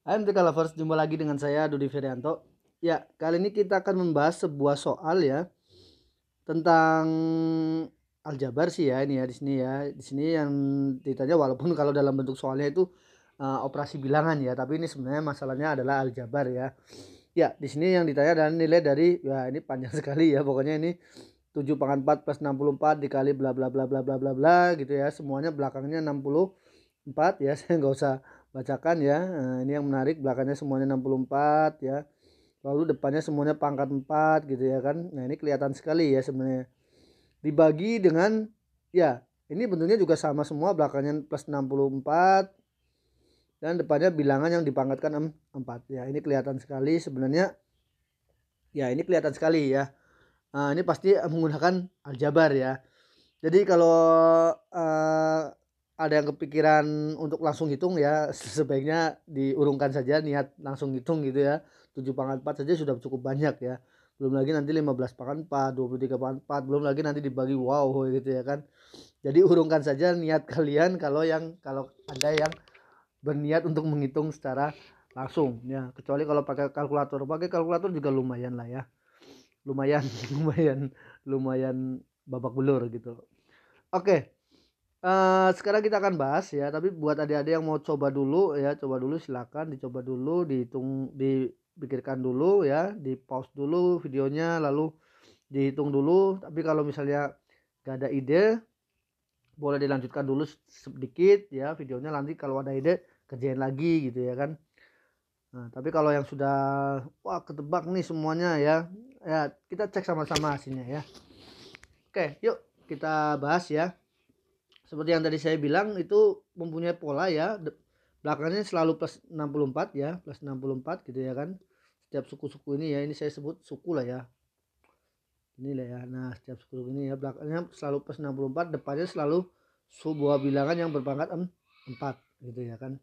Hai The Lovers, jumpa lagi dengan saya Dodi Ferianto Ya, kali ini kita akan membahas sebuah soal ya Tentang aljabar sih ya ini ya di sini ya di sini yang ditanya walaupun kalau dalam bentuk soalnya itu uh, operasi bilangan ya tapi ini sebenarnya masalahnya adalah aljabar ya ya di sini yang ditanya adalah nilai dari ya ini panjang sekali ya pokoknya ini 7 pangkat 4 plus 64 dikali bla bla bla bla bla bla bla gitu ya semuanya belakangnya 64 ya saya nggak usah bacakan ya. Nah, ini yang menarik belakangnya semuanya 64 ya. Lalu depannya semuanya pangkat 4 gitu ya kan. Nah, ini kelihatan sekali ya sebenarnya. Dibagi dengan ya, ini bentuknya juga sama semua belakangnya plus 64 dan depannya bilangan yang dipangkatkan 4. Ya, ini kelihatan sekali sebenarnya. Ya, ini kelihatan sekali ya. Nah, ini pasti menggunakan aljabar ya. Jadi kalau uh, ada yang kepikiran untuk langsung hitung ya sebaiknya diurungkan saja niat langsung hitung gitu ya 7 pangkat 4 saja sudah cukup banyak ya belum lagi nanti 15 pangkat 4 23 pangkat 4 belum lagi nanti dibagi wow gitu ya kan jadi urungkan saja niat kalian kalau yang kalau ada yang berniat untuk menghitung secara langsung ya kecuali kalau pakai kalkulator pakai kalkulator juga lumayan lah ya lumayan lumayan lumayan babak belur gitu oke okay uh, sekarang kita akan bahas ya tapi buat adik-adik yang mau coba dulu ya coba dulu silakan dicoba dulu dihitung dipikirkan dulu ya di pause dulu videonya lalu dihitung dulu tapi kalau misalnya gak ada ide boleh dilanjutkan dulu sedikit ya videonya nanti kalau ada ide kerjain lagi gitu ya kan nah tapi kalau yang sudah wah ketebak nih semuanya ya ya kita cek sama-sama hasilnya ya oke yuk kita bahas ya seperti yang tadi saya bilang itu mempunyai pola ya belakangnya selalu plus 64 ya plus 64 gitu ya kan setiap suku-suku ini ya ini saya sebut suku lah ya ini lah ya nah setiap suku ini ya belakangnya selalu plus 64 depannya selalu sebuah bilangan yang berpangkat 4 gitu ya kan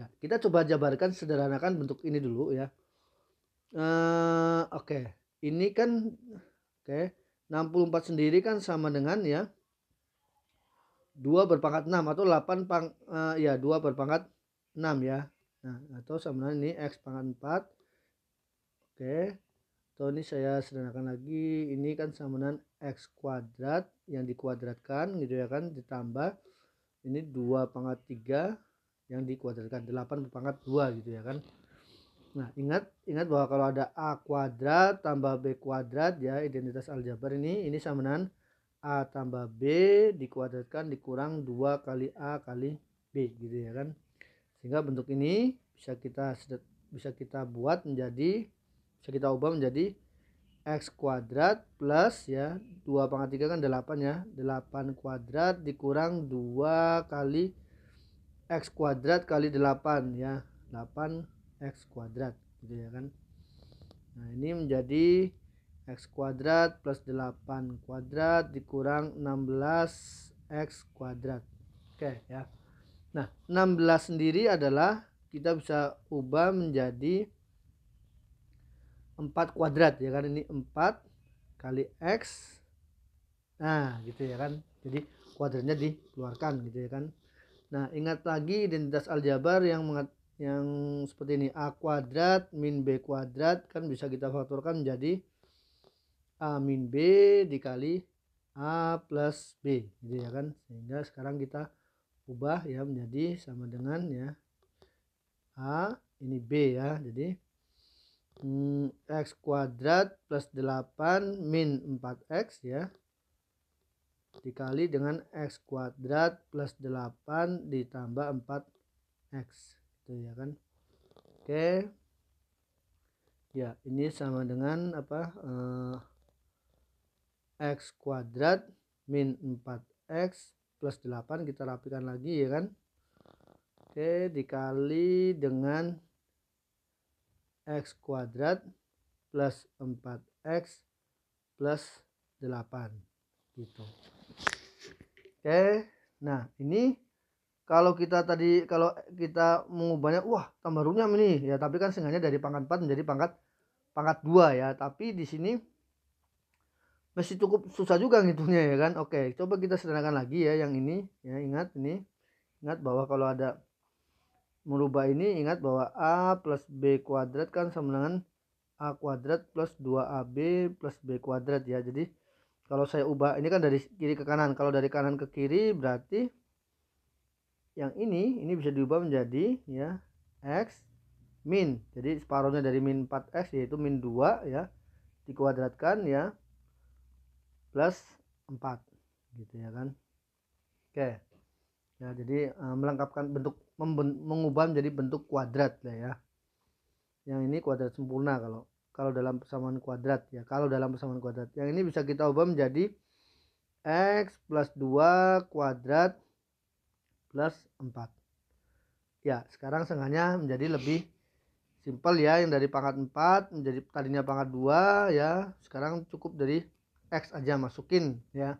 ya kita coba jabarkan sederhanakan bentuk ini dulu ya uh, oke okay. ini kan oke okay, 64 sendiri kan sama dengan ya 2 berpangkat 6 atau 8 pang uh, ya 2 berpangkat 6 ya. Nah, atau sama ini x pangkat 4. Oke. Atau ini saya sederhanakan lagi, ini kan sama dengan x kuadrat yang dikuadratkan gitu ya kan ditambah ini 2 pangkat 3 yang dikuadratkan 8 berpangkat 2 gitu ya kan. Nah, ingat ingat bahwa kalau ada a kuadrat tambah b kuadrat ya identitas aljabar ini ini sama dengan A tambah B dikuadratkan dikurang 2 kali A kali B gitu ya kan. Sehingga bentuk ini bisa kita bisa kita buat menjadi bisa kita ubah menjadi X kuadrat plus ya 2 pangkat 3 kan 8 ya. 8 kuadrat dikurang 2 kali X kuadrat kali 8 ya. 8 X kuadrat gitu ya kan. Nah ini menjadi X kuadrat plus 8 kuadrat dikurang 16 X kuadrat. Oke ya. Nah 16 sendiri adalah kita bisa ubah menjadi 4 kuadrat ya kan ini 4 kali X. Nah gitu ya kan. Jadi kuadratnya dikeluarkan gitu ya kan. Nah ingat lagi identitas aljabar yang mengat yang seperti ini a kuadrat min b kuadrat kan bisa kita faktorkan menjadi A min B dikali A plus B gitu ya kan sehingga sekarang kita ubah ya menjadi sama dengan ya A ini B ya jadi hmm, X kuadrat plus 8 min 4X ya dikali dengan X kuadrat plus 8 ditambah 4X gitu ya kan oke ya ini sama dengan apa eh, X kuadrat min 4X plus 8 kita rapikan lagi ya kan Oke dikali dengan X kuadrat plus 4X plus 8 gitu Oke nah ini kalau kita tadi kalau kita mengubahnya wah tambah runyam ini ya tapi kan sengaja dari pangkat 4 menjadi pangkat pangkat 2 ya tapi di sini masih cukup susah juga ngitungnya ya kan oke coba kita sederhanakan lagi ya yang ini ya ingat ini ingat bahwa kalau ada merubah ini ingat bahwa a plus b kuadrat kan sama dengan a kuadrat plus 2ab plus b kuadrat ya jadi kalau saya ubah ini kan dari kiri ke kanan kalau dari kanan ke kiri berarti yang ini ini bisa diubah menjadi ya x min jadi separuhnya dari min 4x yaitu min 2 ya dikuadratkan ya plus 4 gitu ya kan oke ya jadi e, melengkapkan bentuk mengubah menjadi bentuk kuadrat lah ya yang ini kuadrat sempurna kalau kalau dalam persamaan kuadrat ya kalau dalam persamaan kuadrat yang ini bisa kita ubah menjadi x plus 2 kuadrat plus 4 ya sekarang sengahnya menjadi lebih simpel ya yang dari pangkat 4 menjadi tadinya pangkat 2 ya sekarang cukup dari X aja masukin ya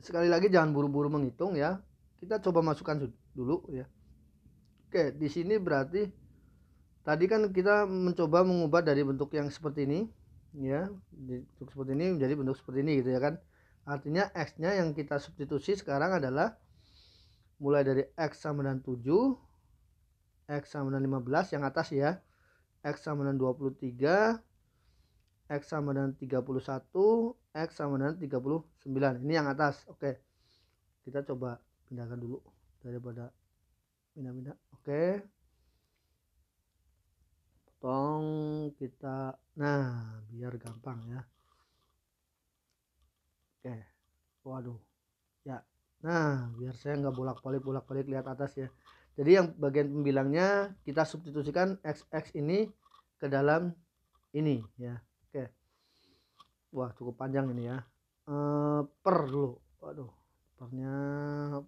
sekali lagi jangan buru-buru menghitung ya kita coba masukkan dulu ya oke di sini berarti tadi kan kita mencoba mengubah dari bentuk yang seperti ini ya bentuk seperti ini menjadi bentuk seperti ini gitu ya kan artinya x nya yang kita substitusi sekarang adalah mulai dari x sama dengan 7 x sama dengan 15 yang atas ya x sama dengan 23 X sama dengan 31 X sama dengan 39 ini yang atas oke kita coba pindahkan dulu daripada pindah-pindah oke potong kita nah biar gampang ya oke waduh ya nah biar saya nggak bolak-balik bolak-balik lihat atas ya jadi yang bagian pembilangnya kita substitusikan XX ini ke dalam ini ya wah cukup panjang ini ya uh, per dulu waduh pernya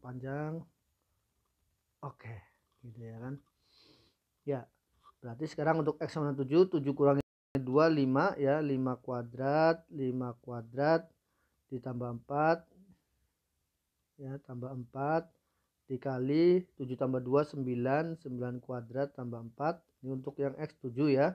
panjang oke okay, gitu ya kan ya berarti sekarang untuk x sama 7 7 kurangnya 2 5 ya 5 kuadrat 5 kuadrat ditambah 4 ya tambah 4 dikali 7 tambah 2 9 9 kuadrat tambah 4 ini untuk yang X7 ya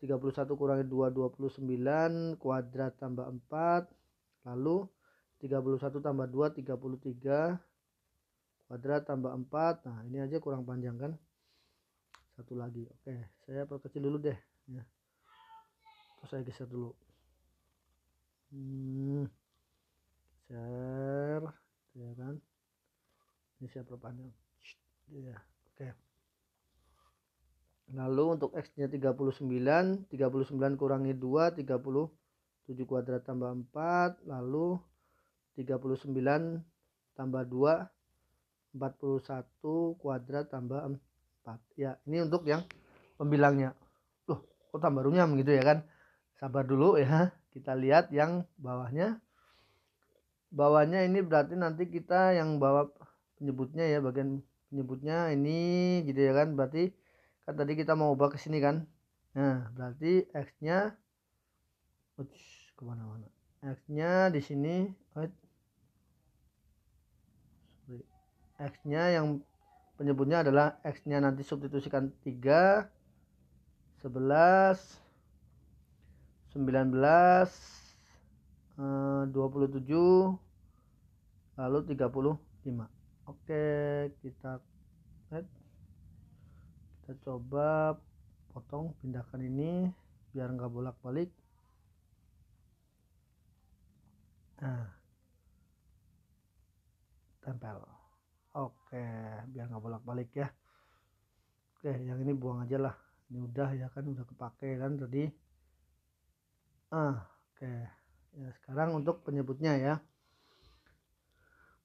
31 kurangi 2 29 kuadrat tambah 4 lalu 31 tambah 2 33 kuadrat tambah 4 nah ini aja kurang panjang kan satu lagi oke saya perkecil dulu deh ya terus saya geser dulu hmm, share ya kan ini saya perpanjang ya oke okay. Lalu untuk X-nya 39, 39 kurangi 2, 37 kuadrat tambah 4. Lalu 39 tambah 2, 41 kuadrat tambah 4. Ya, ini untuk yang pembilangnya. Loh, kok tambah runyam gitu ya kan? Sabar dulu ya. Kita lihat yang bawahnya. Bawahnya ini berarti nanti kita yang bawa penyebutnya ya, bagian penyebutnya ini gitu ya kan. Berarti kan tadi kita mau ubah ke sini kan nah berarti x nya uts kemana-mana x nya di sini x nya yang penyebutnya adalah x nya nanti substitusikan 3 11 19 27 lalu 35 oke kita add kita coba potong pindahkan ini biar nggak bolak-balik nah tempel oke biar nggak bolak-balik ya oke yang ini buang aja lah ini udah ya kan udah kepake kan tadi ah oke ya sekarang untuk penyebutnya ya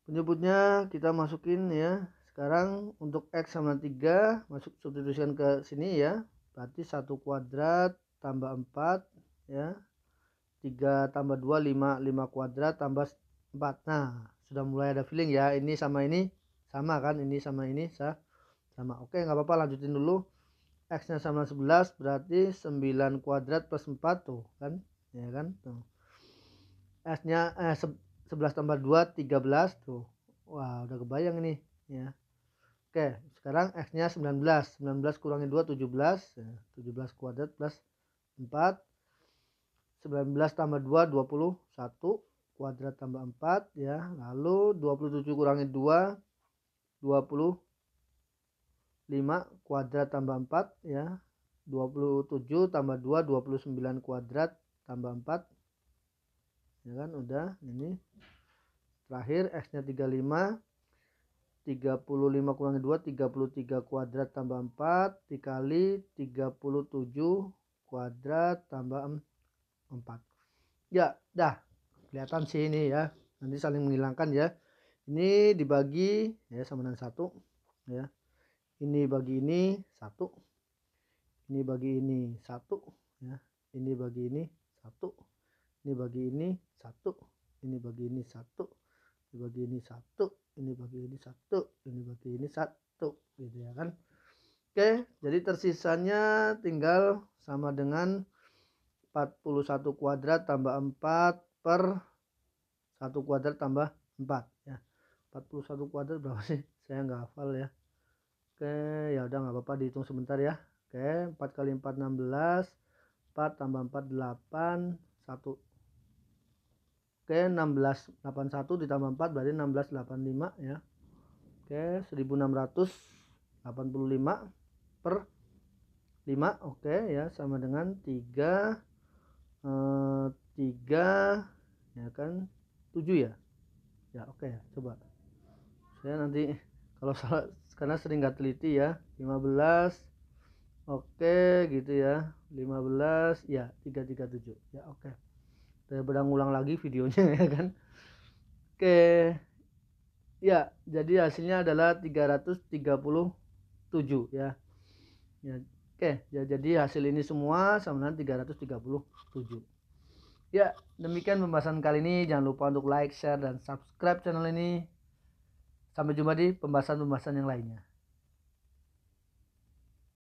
penyebutnya kita masukin ya sekarang untuk X sama 3 masuk substitusikan ke sini ya berarti 1 kuadrat tambah 4 ya 3 tambah 2 5 5 kuadrat tambah 4 nah sudah mulai ada feeling ya ini sama ini sama kan ini sama ini sah sama oke nggak apa-apa lanjutin dulu X nya sama 11 berarti 9 kuadrat plus 4 tuh kan ya kan tuh S nya eh, 11 tambah 2 13 tuh wah udah kebayang ini ya oke sekarang x nya 19 19 kurangi 2 17 ya, 17 kuadrat plus 4 19 tambah 2 21 kuadrat tambah 4 ya lalu 27 kurangi 2 25 kuadrat tambah 4 ya 27 tambah 2 29 kuadrat tambah 4 ya kan udah ini terakhir x nya 35 35 kurangi 2 33 kuadrat tambah 4 dikali 37 kuadrat tambah 4 ya dah kelihatan sih ini ya nanti saling menghilangkan ya ini dibagi ya sama dengan satu ya ini bagi ini satu ini bagi ini satu ya ini bagi ini satu ini bagi ini satu ini bagi ini satu ini bagi ini satu ini bagi ini satu ini bagi ini satu gitu ya kan Oke jadi tersisanya tinggal sama dengan 41 kuadrat tambah 4 per 1 kuadrat tambah 4 ya 41 kuadrat berapa sih saya nggak hafal ya Oke ya udah nggak apa-apa dihitung sebentar ya Oke 4 kali 4 16 4 tambah 4 8 1 Oke, 1681 ditambah 4 berarti 1685 ya. Oke, 1685 per 5 oke ya sama dengan 3 eh, 3 ya kan 7 ya. Ya oke ya, coba. Saya nanti kalau salah karena sering nggak teliti ya. 15 Oke, gitu ya. 15 ya, 337. Ya, oke. Saya daripada ngulang lagi videonya ya kan oke ya jadi hasilnya adalah 337 ya, ya oke ya jadi hasil ini semua sama dengan 337 ya demikian pembahasan kali ini jangan lupa untuk like share dan subscribe channel ini sampai jumpa di pembahasan-pembahasan yang lainnya